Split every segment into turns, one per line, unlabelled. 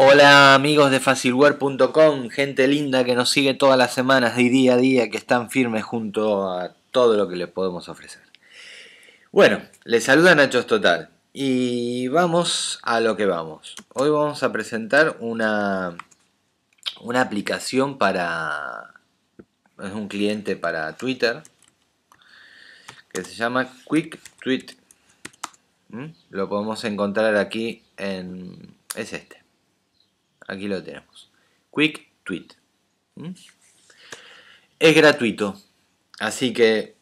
Hola amigos de facilware.com, gente linda que nos sigue todas las semanas de día a día, que están firmes junto a todo lo que les podemos ofrecer. Bueno, les saluda Nachos Total y vamos a lo que vamos. Hoy vamos a presentar una, una aplicación para... es un cliente para Twitter que se llama Quick Tweet. ¿Mm? Lo podemos encontrar aquí en... es este. Aquí lo tenemos. Quick Tweet. ¿Mm? Es gratuito. Así que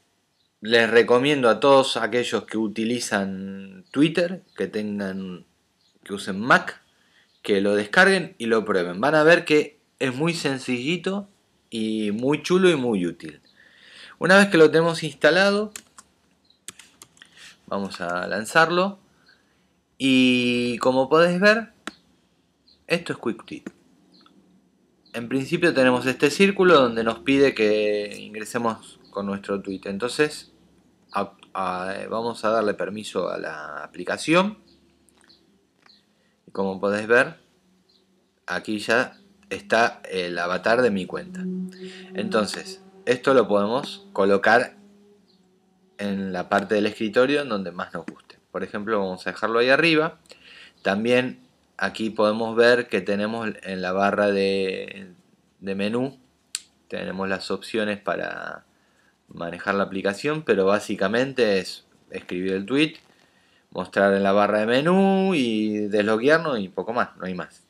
les recomiendo a todos aquellos que utilizan Twitter, que tengan, que usen Mac, que lo descarguen y lo prueben. Van a ver que es muy sencillito y muy chulo y muy útil. Una vez que lo tenemos instalado, vamos a lanzarlo. Y como podéis ver, esto es QuickTip. En principio tenemos este círculo donde nos pide que ingresemos con nuestro tweet. Entonces vamos a darle permiso a la aplicación. Y como podéis ver, aquí ya está el avatar de mi cuenta. Entonces, esto lo podemos colocar en la parte del escritorio en donde más nos guste. Por ejemplo, vamos a dejarlo ahí arriba. También aquí podemos ver que tenemos en la barra de, menú, tenemos las opciones para manejar la aplicación, pero básicamente es escribir el tweet, mostrar en la barra de menú y desloguearnos y poco más, no hay más.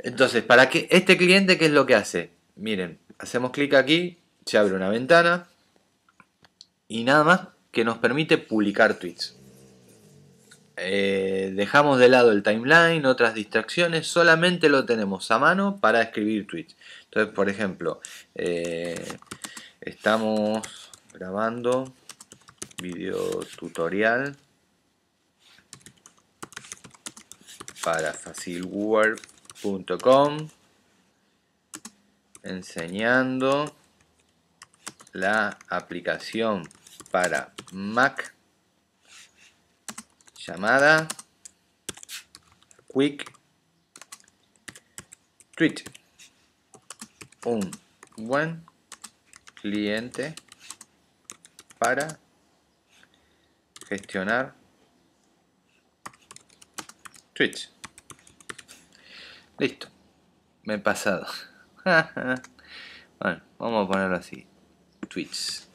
Entonces, para que este cliente, ¿qué es lo que hace? Miren, hacemos clic aquí, se abre una ventana y nada más que nos permite publicar tweets. Eh, dejamos de lado el timeline, otras distracciones, solamente lo tenemos a mano para escribir tweets. Entonces, por ejemplo, eh, estamos grabando video tutorial para facilword.com enseñando la aplicación para Mac llamada quick tweet. Un buen cliente para gestionar Twitch Listo. Me he pasado. bueno, vamos a ponerlo así. Tweets.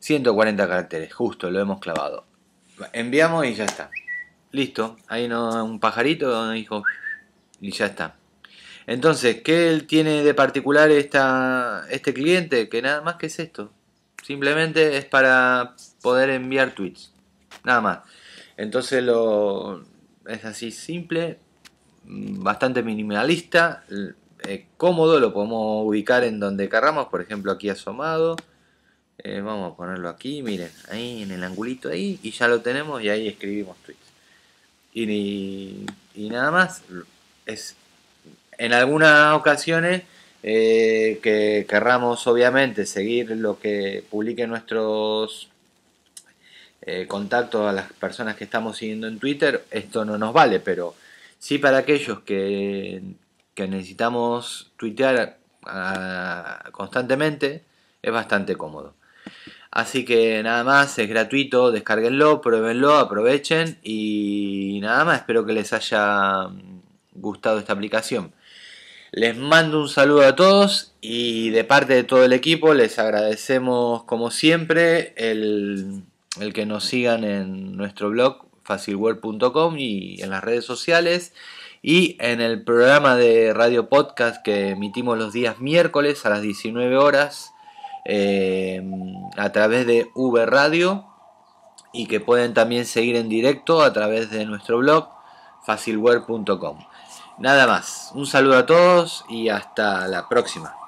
140 caracteres, justo, lo hemos clavado enviamos y ya está. Listo, ahí no, un pajarito dijo y ya está. Entonces, ¿qué él tiene de particular esta, este cliente? Que nada más que es esto. Simplemente es para poder enviar tweets. Nada más. Entonces lo es así simple, bastante minimalista, eh, cómodo, lo podemos ubicar en donde querramos, por ejemplo aquí asomado. Eh, vamos a ponerlo aquí, miren, ahí en el angulito ahí, y ya lo tenemos y ahí escribimos tweets. Y, nada más, es en algunas ocasiones eh, que querramos obviamente seguir lo que publiquen nuestros eh, contactos a las personas que estamos siguiendo en Twitter, esto no nos vale, pero sí para aquellos que, necesitamos tuitear ah, constantemente, es bastante cómodo. Así que nada más, es gratuito, descarguenlo, pruébenlo, aprovechen y nada más, espero que les haya mm, gustado esta aplicación. Les mando un saludo a todos y de parte de todo el equipo les agradecemos como siempre el, el que nos sigan en nuestro blog facilweb.com y en las redes sociales y en el programa de radio podcast que emitimos los días miércoles a las 19 horas Em, a través de V Radio y que pueden también seguir en directo a través de nuestro blog facilware.com. Nada más, un saludo a todos y hasta la próxima.